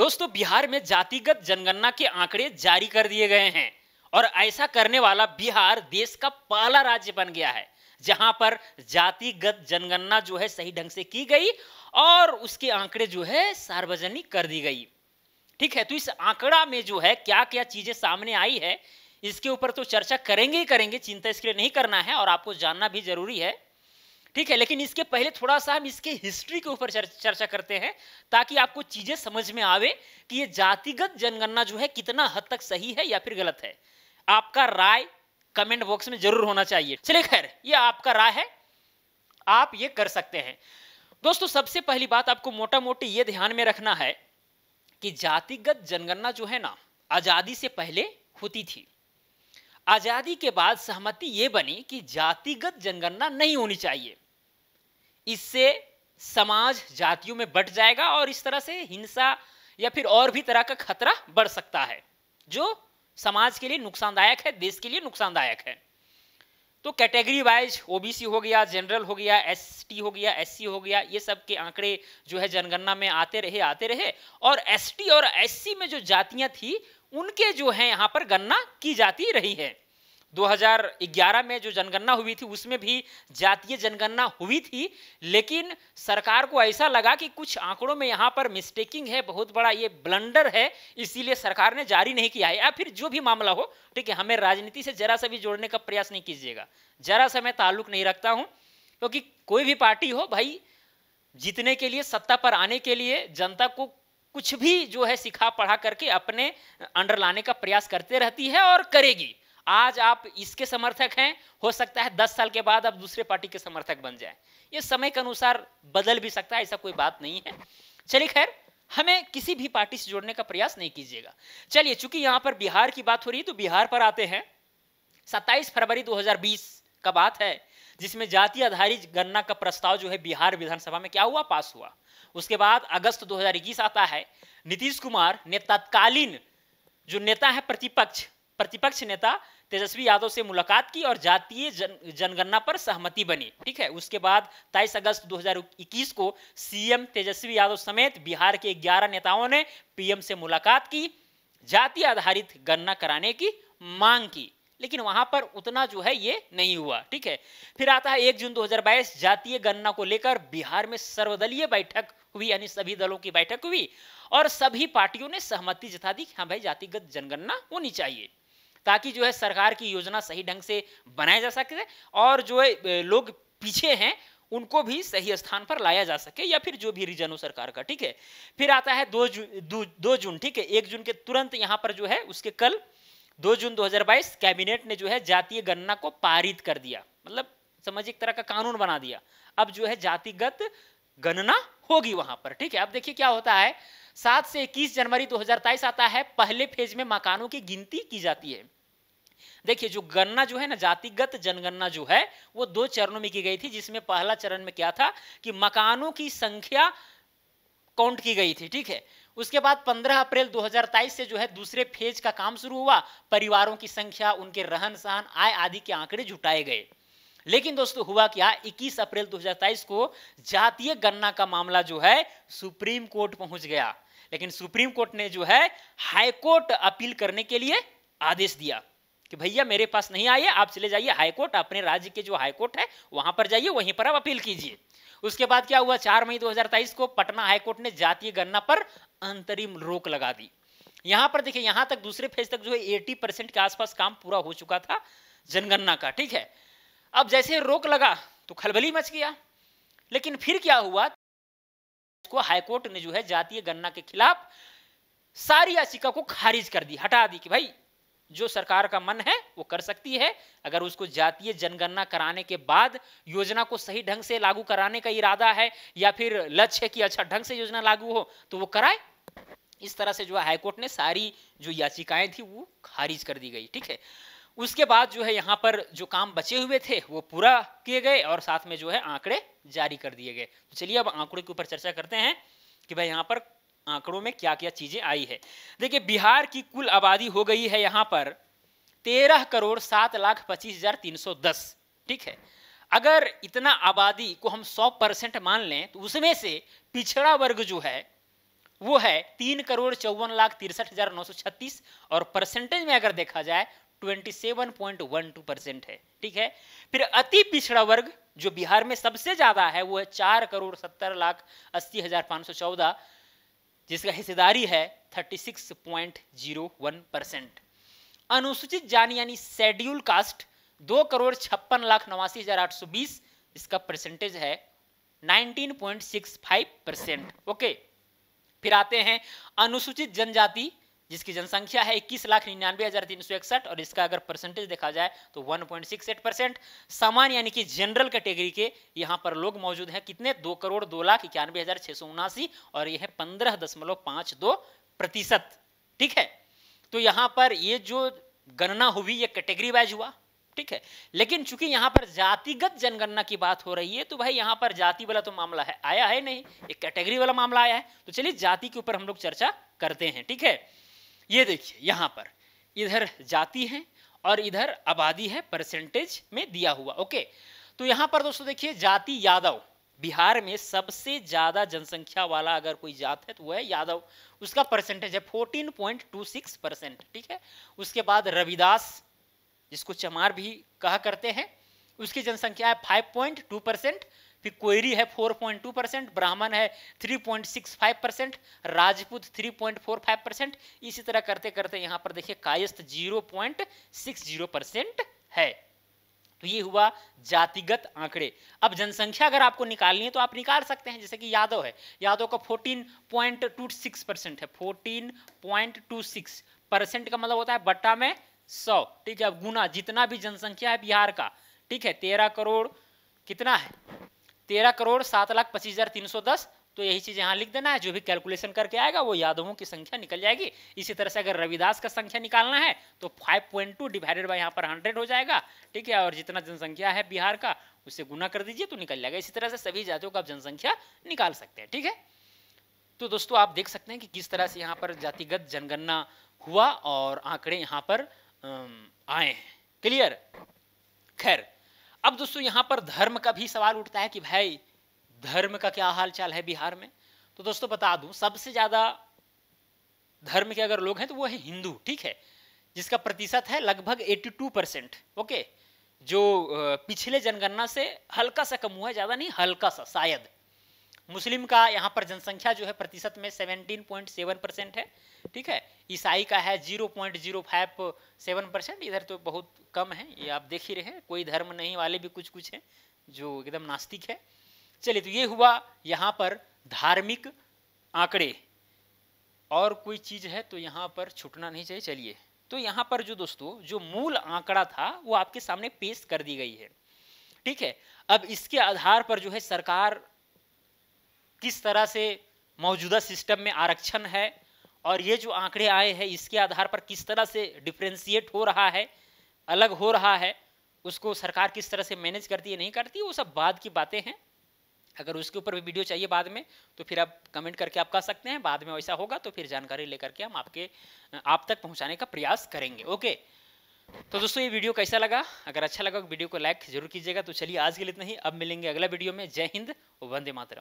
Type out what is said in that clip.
दोस्तों बिहार में जातिगत जनगणना के आंकड़े जारी कर दिए गए हैं और ऐसा करने वाला बिहार देश का पहला राज्य बन गया है जहां पर जातिगत जनगणना जो है सही ढंग से की गई और उसके आंकड़े जो है सार्वजनिक कर दी गई ठीक है तो इस आंकड़ा में जो है क्या क्या चीजें सामने आई है इसके ऊपर तो चर्चा करेंगे ही करेंगे चिंता इसके लिए नहीं करना है और आपको जानना भी जरूरी है ठीक है लेकिन इसके पहले थोड़ा सा हम इसके हिस्ट्री के ऊपर चर्चा करते हैं ताकि आपको चीजें समझ में आवे कि ये जातिगत जनगणना जो है कितना हद तक सही है या फिर गलत है आपका राय कमेंट बॉक्स में जरूर होना चाहिए चलिए खैर ये आपका राय है आप ये कर सकते हैं दोस्तों सबसे पहली बात आपको मोटा मोटी ये ध्यान में रखना है कि जातिगत जनगणना जो है ना आजादी से पहले होती थी आज़ादी के बाद सहमति ये बनी कि जातिगत जनगणना नहीं होनी चाहिए इससे समाज जातियों में बट जाएगा और इस तरह से हिंसा या फिर और भी तरह का खतरा बढ़ सकता है जो समाज के लिए नुकसानदायक है देश के लिए नुकसानदायक है तो कैटेगरी वाइज ओबीसी हो गया जनरल हो गया एसटी हो गया एससी हो गया ये सब के आंकड़े जो है जनगणना में आते रहे आते रहे और एसटी और एससी में जो जातियां थी उनके जो है यहाँ पर गणना की जाती रही है 2011 में जो जनगणना हुई थी उसमें भी जातीय जनगणना हुई थी लेकिन सरकार को ऐसा लगा कि कुछ आंकड़ों में यहाँ पर मिस्टेकिंग है बहुत बड़ा ये ब्लंडर है इसीलिए सरकार ने जारी नहीं किया है या फिर जो भी मामला हो ठीक है हमें राजनीति से जरा सा भी जोड़ने का प्रयास नहीं कीजिएगा जरा सा मैं ताल्लुक नहीं रखता हूँ क्योंकि तो कोई भी पार्टी हो भाई जीतने के लिए सत्ता पर आने के लिए जनता को कुछ भी जो है सिखा पढ़ा करके अपने अंडर लाने का प्रयास करते रहती है और करेगी आज आप इसके समर्थक हैं हो सकता है दस साल के बाद आप दूसरे पार्टी के समर्थक बन जाए ये समय के अनुसार बदल भी सकता है ऐसा कोई बात नहीं है चलिए खैर हमें किसी भी पार्टी से जोड़ने का प्रयास नहीं कीजिएगा चलिए चूंकि यहाँ पर बिहार की बात हो रही है तो बिहार पर आते हैं 27 फरवरी 2020 का बात है जिसमें जाति आधारित गणना का प्रस्ताव जो है बिहार विधानसभा में क्या हुआ पास हुआ उसके बाद अगस्त 2021 आता है नीतीश कुमार ने तत्कालीन जो नेता है प्रतिपक्ष प्रतिपक्ष नेता तेजस्वी यादव से मुलाकात की और जातीय जन, जनगणना पर सहमति बनी ठीक है उसके बाद 23 अगस्त 2021 को सीएम तेजस्वी यादव समेत बिहार के 11 नेताओं ने पीएम से मुलाकात की जाति आधारित गणना कराने की मांग की लेकिन वहां पर उतना जो है ये नहीं हुआ ठीक है फिर आता है एक जून 2022 जातीय गणना को लेकर बिहार में सर्वदलीय बैठक हुई यानी सभी दलों की बैठक हुई और सभी पार्टियों ने सहमति जता दी हाँ भाई जातिगत जनगणना होनी चाहिए ताकि जो है सरकार की योजना सही ढंग से बनाया जा सके और जो है लोग पीछे हैं उनको भी सही स्थान पर लाया जा सके या फिर जो भी रीजन हो सरकार का ठीक है फिर आता है दो जून दो, दो जून ठीक है एक जून के तुरंत यहाँ पर जो है उसके कल दो जून 2022 कैबिनेट ने जो है जातीय गणना को पारित कर दिया मतलब समझिए एक तरह का कानून बना दिया अब जो है जातिगत गणना होगी वहां पर ठीक है अब देखिए क्या होता है सात से इक्कीस जनवरी दो आता है पहले फेज में मकानों की गिनती की जाती है देखिए जो गणना जो है ना जातिगत जनगणना जो है वो दो चरणों में की गई थी जिसमें पहला चरण में क्या था कि मकानों की संख्या काउंट की गई थी ठीक है उसके बाद 15 अप्रैल 2023 से जो है दूसरे फेज का काम शुरू हुआ परिवारों की संख्या उनके रहन सहन आय आदि के आंकड़े जुटाए गए लेकिन दोस्तों हुआ क्या 21 अप्रैल 2023 को जातीय गणना का मामला जो है सुप्रीम कोर्ट पहुंच गया लेकिन सुप्रीम कोर्ट ने जो है हाईकोर्ट अपील करने के लिए आदेश दिया कि भैया मेरे पास नहीं आइए आप चले जाइए हाईकोर्ट अपने राज्य के जो हाईकोर्ट है वहां पर जाइए वहीं पर आप अपील कीजिए उसके बाद क्या हुआ चार मई 2023 को पटना हाईकोर्ट ने जातीय गणना पर अंतरिम रोक लगा दी यहां पर देखिए यहां तक दूसरे फेज तक जो है एटी परसेंट के आसपास काम पूरा हो चुका था जनगणना का ठीक है अब जैसे रोक लगा तो खलबली मच गया लेकिन फिर क्या हुआ को हाईकोर्ट ने जो है जातीय गणना के खिलाफ सारी याचिका को खारिज कर दी हटा दी कि भाई जो सरकार का मन है वो कर सकती है अगर उसको जातीय जनगणना कराने के बाद योजना को सही ढंग से लागू कराने का इरादा है या फिर लक्ष्य है कि अच्छा ढंग से योजना लागू हो तो वो कराए इस तरह से जो है हाईकोर्ट ने सारी जो याचिकाएं थी वो खारिज कर दी गई ठीक है उसके बाद जो है यहाँ पर जो काम बचे हुए थे वो पूरा किए गए और साथ में जो है आंकड़े जारी कर दिए गए तो चलिए अब आंकड़ों के ऊपर चर्चा करते हैं कि भाई यहाँ पर आंकड़ों में क्या क्या चीजें आई है देखिए बिहार की कुल आबादी हो गई है यहां पर तेरह करोड़ सात लाख पच्चीस हजार तीन सौ दस ठीक है अगर इतना आबादी को हम सौ परसेंट मान लें तो उसमें से पिछड़ा वर्ग जो है वो है तीन करोड़ चौवन लाख तिरसठ हजार नौ सौ छत्तीस और परसेंटेज में अगर देखा जाए twenty seven point one two percent है ठीक है फिर अति पिछड़ा वर्ग जो बिहार में सबसे ज्यादा है वो है चार करोड़ सत्तर लाख अस्सी हजार पांच सौ चौदह जिसका हिस्सेदारी है 36.01 परसेंट अनुसूचित जान यानी शेड्यूल कास्ट दो करोड़ छप्पन लाख नवासी हजार आठ सौ बीस इसका परसेंटेज है 19.65 परसेंट ओके फिर आते हैं अनुसूचित जनजाति जिसकी जनसंख्या है इक्कीस लाख निन्यानवे हज़ार तीन सौ इकसठ और इसका अगर परसेंटेज देखा जाए तो 1.68 परसेंट सामान्य यानी कि जनरल कैटेगरी के यहाँ पर लोग मौजूद हैं कितने दो करोड़ दो लाख इक्यानवे हज़ार छह सौ उनासी और यह पंद्रह दशमलव पांच दो प्रतिशत ठीक है तो यहाँ पर ये जो गणना हुई ये कैटेगरी वाइज हुआ ठीक है लेकिन चूंकि यहाँ पर जातिगत जनगणना की बात हो रही है तो भाई यहाँ पर जाति वाला तो मामला है आया है नहीं एक कैटेगरी वाला मामला आया है तो चलिए जाति के ऊपर हम लोग चर्चा करते हैं ठीक है ये देखिए यहाँ पर इधर जाति है और इधर आबादी है परसेंटेज में दिया हुआ ओके तो यहाँ पर दोस्तों देखिए जाति यादव बिहार में सबसे ज़्यादा जनसंख्या वाला अगर कोई जात है तो वह है यादव उसका परसेंटेज है 14.26 परसेंट ठीक है उसके बाद रविदास जिसको चमार भी कहा करते हैं उसकी जनसंख्या है 5.2 परसेंट फिर कोयरी है 4.2 परसेंट ब्राह्मण है 3.65 परसेंट राजपूत 3.45 परसेंट इसी तरह करते करते यहां पर देखिए कायस्थ 0.60 परसेंट है तो ये हुआ जातिगत आंकड़े अब जनसंख्या अगर आपको निकालनी है तो आप निकाल सकते हैं जैसे कि यादव है यादव का 14.26 परसेंट है 14.26 परसेंट का मतलब होता है बट्टा में सौ ठीक है अब गुना जितना भी जनसंख्या है बिहार का ठीक है तेरह करोड़ कितना है तेरह करोड़ सात लाख पच्चीस हजार तीन सौ दस तो यही चीज यहाँ लिख देना है जो भी कैलकुलेशन करके आएगा वो यादवों की संख्या निकल जाएगी इसी तरह से अगर रविदास का संख्या निकालना है तो 5.2 डिवाइडेड बाय यहाँ पर 100 हो जाएगा ठीक है और जितना जनसंख्या है बिहार का उससे गुना कर दीजिए तो निकल जाएगा इसी तरह से सभी जातियों का आप जनसंख्या निकाल सकते हैं ठीक है तो दोस्तों आप देख सकते हैं कि किस तरह से यहाँ पर जातिगत जनगणना हुआ और आंकड़े यहाँ पर आए हैं क्लियर खैर अब दोस्तों यहाँ पर धर्म का भी सवाल उठता है कि भाई धर्म का क्या हाल चाल है बिहार में तो दोस्तों बता दूं सबसे ज़्यादा धर्म के अगर लोग हैं तो वो है हिंदू ठीक है जिसका प्रतिशत है लगभग 82 परसेंट ओके जो पिछले जनगणना से हल्का सा कम हुआ है ज़्यादा नहीं हल्का सा शायद मुस्लिम का यहाँ पर जनसंख्या जो है प्रतिशत में 17.7 परसेंट है ठीक है ईसाई का है zero point zero five seven percent इधर तो बहुत कम है ये आप देख ही रहे हैं कोई धर्म नहीं वाले भी कुछ कुछ हैं जो एकदम नास्तिक है चलिए तो ये हुआ यहाँ पर धार्मिक आंकड़े और कोई चीज़ है तो यहाँ पर छुटना नहीं चाहिए चलिए तो यहाँ पर जो दोस्तों जो मूल आंकड़ा था वो आपके सामने पेश कर दी गई है ठीक है अब इसके आधार पर जो है सरकार किस तरह से मौजूदा सिस्टम में आरक्षण है और ये जो आंकड़े आए हैं इसके आधार पर किस तरह से डिफ्रेंशिएट हो रहा है अलग हो रहा है उसको सरकार किस तरह से मैनेज करती है नहीं करती वो सब बाद की बातें हैं अगर उसके ऊपर भी वीडियो चाहिए बाद में तो फिर आप कमेंट करके आप कह सकते हैं बाद में वैसा होगा तो फिर जानकारी लेकर के हम आपके आप तक पहुंचाने का प्रयास करेंगे ओके तो दोस्तों ये वीडियो कैसा लगा अगर अच्छा लगा वीडियो को लाइक जरूर कीजिएगा तो चलिए आज के लिए इतना ही अब मिलेंगे अगला वीडियो में जय हिंद वंदे मातरम